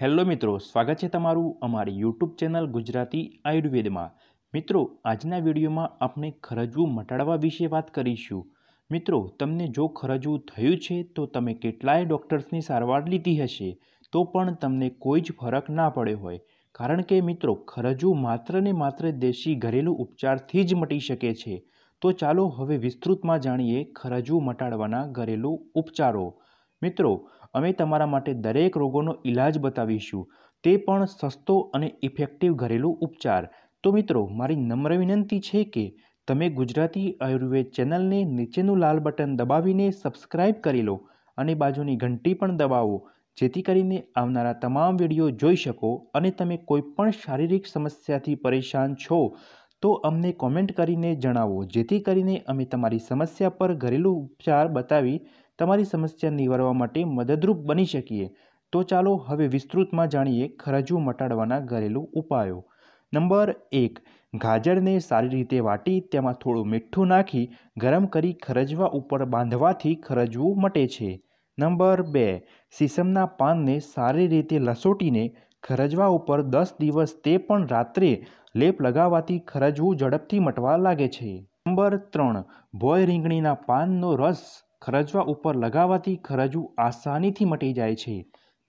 hello મિત્રો સ્વાગત છે તમારું અમારી યુટ્યુબ ચેનલ ગુજરાતી આયુર્વેદમાં મિત્રો આજના વિડીયોમાં આપણે ખરજવું મટાડવા વિશે વાત કરીશું મિત્રો તમને જો ખરજવું થયું છે તો તમે કેટલાય ડૉક્ટર્સની સારવાર લીધી હશે તો પણ તમને કોઈ જ ફરક ના પડ્યો હોય કારણ કે મિત્રો ખરજવું માત્ર ને માત્ર દેશી ઘરેલું ઉપચારથી જ મટી શકે છે તો ચાલો હવે વિસ્તૃતમાં જાણીએ ખરજવું મટાડવાના ઘરેલું ઉપચારો મિત્રો અમે તમારા માટે દરેક રોગોનો ઈલાજ બતાવીશું તે પણ સસ્તો અને ઇફેક્ટિવ ઘરેલું ઉપચાર તો મિત્રો મારી નમ્ર વિનંતી છે કે તમે ગુજરાતી આયુર્વેદ ચેનલને નીચેનું લાલ બટન દબાવીને સબસ્ક્રાઇબ કરી લો અને બાજુની ઘંટી પણ દબાવો જેથી કરીને આવનારા તમામ વિડીયો જોઈ શકો અને તમે કોઈ પણ શારીરિક સમસ્યાથી પરેશાન છો તો અમને કોમેન્ટ કરીને જણાવો જેથી કરીને અમે તમારી સમસ્યા પર ઘરેલું ઉપચાર બતાવી તમારી સમસ્યા નિવારવા માટે મદદરૂપ બની શકીએ તો ચાલો હવે વિસ્તૃતમાં જાણીએ ખરજવું મટાડવાના ઘરેલું ઉપાયો નંબર એક ગાજરને સારી રીતે વાટી તેમાં થોડું મીઠું નાખી ગરમ કરી ખરજવા ઉપર બાંધવાથી ખરજવું મટે છે નંબર બે સીસમના પાનને સારી રીતે લસોટીને ખરજવા ઉપર દસ દિવસ તે પણ રાત્રે લેપ લગાવવાથી ખરજવું ઝડપથી મટવા લાગે છે નંબર ત્રણ ભોય રીંગણીના પાનનો રસ ખરજવા ઉપર લગાવવાથી ખરજવું આસાનીથી મટી જાય છે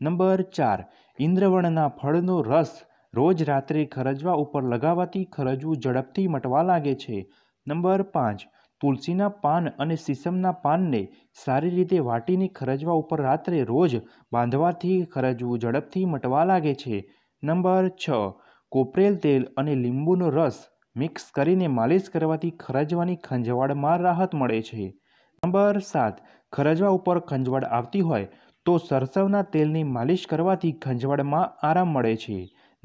નંબર ચાર ઇન્દ્રવર્ણના ફળનો રસ રોજ રાત્રે ખરજવા ઉપર લગાવવાથી ખરજવું ઝડપથી મટવા લાગે છે નંબર પાંચ તુલસીના પાન અને સીસમના પાનને સારી રીતે વાટીને ખરજવા ઉપર રાત્રે રોજ બાંધવાથી ખરજવું ઝડપથી મટવા લાગે છે નંબર છ કોપરેલ તેલ અને લીંબુનો રસ મિક્સ કરીને માલિશ કરવાથી ખરજવાની ખંજવાળમાં રાહત મળે છે નંબર સાત ખરજવા ઉપર ખંજવાળ આવતી હોય તો સરસવના તેલની માલિશ કરવાથી ખંજવાળમાં આરામ મળે છે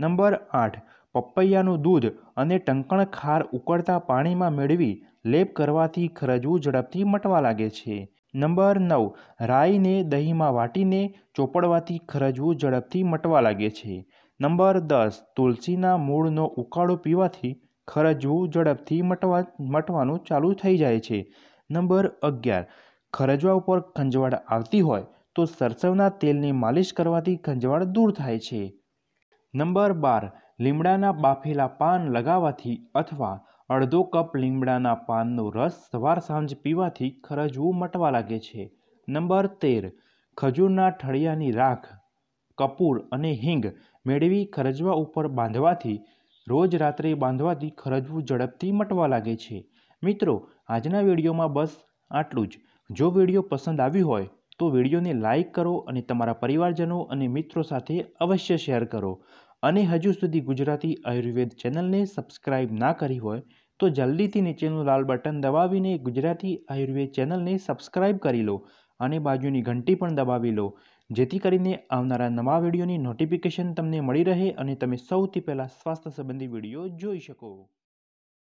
નંબર આઠ પપૈયાનું દૂધ અને ટંકણ ખાર ઉકળતા પાણીમાં મેળવી લેપ કરવાથી ખરજવું ઝડપથી મટવા લાગે છે નંબર નવ રાઈને દહીંમાં વાટીને ચોપડવાથી ખરજવું ઝડપથી મટવા લાગે છે નંબર દસ તુલસીના મૂળનો ઉકાળો પીવાથી ખરજવું ઝડપથી મટવા મટવાનું ચાલુ થઈ જાય છે નંબર અગિયાર ખરજવા ઉપર ખંજવાળ આવતી હોય તો સરસવના તેલની માલિશ કરવાથી ખંજવાળ દૂર થાય છે નંબર બાર લીમડાના બાફેલા પાન લગાવવાથી અથવા અડધો કપ લીમડાના પાનનો રસ સવાર સાંજ પીવાથી ખરજવું મટવા લાગે છે નંબર તેર ખજૂરના ઠળિયાની રાખ કપૂર અને હિંગ મેળવી ખરજવા ઉપર બાંધવાથી રોજ રાત્રે બાંધવાથી ખરજવું ઝડપથી મટવા લાગે છે મિત્રો આજના વિડીયોમાં બસ આટલું જ જો વિડીયો પસંદ આવ્યું હોય તો વિડીયોને લાઇક કરો અને તમારા પરિવારજનો અને મિત્રો સાથે અવશ્ય શેર કરો અને હજુ સુધી ગુજરાતી આયુર્વેદ ચેનલને સબસ્ક્રાઇબ ના કરી હોય તો જલ્દીથી નીચેનું લાલ બટન દબાવીને ગુજરાતી આયુર્વેદ ચેનલને સબસ્ક્રાઇબ કરી લો અને બાજુની ઘંટી પણ દબાવી લો જેથી કરીને આવનારા નવા વિડીયોની નોટિફિકેશન તમને મળી રહે અને તમે સૌથી પહેલાં સ્વાસ્થ્ય સંબંધી વિડીયો જોઈ શકો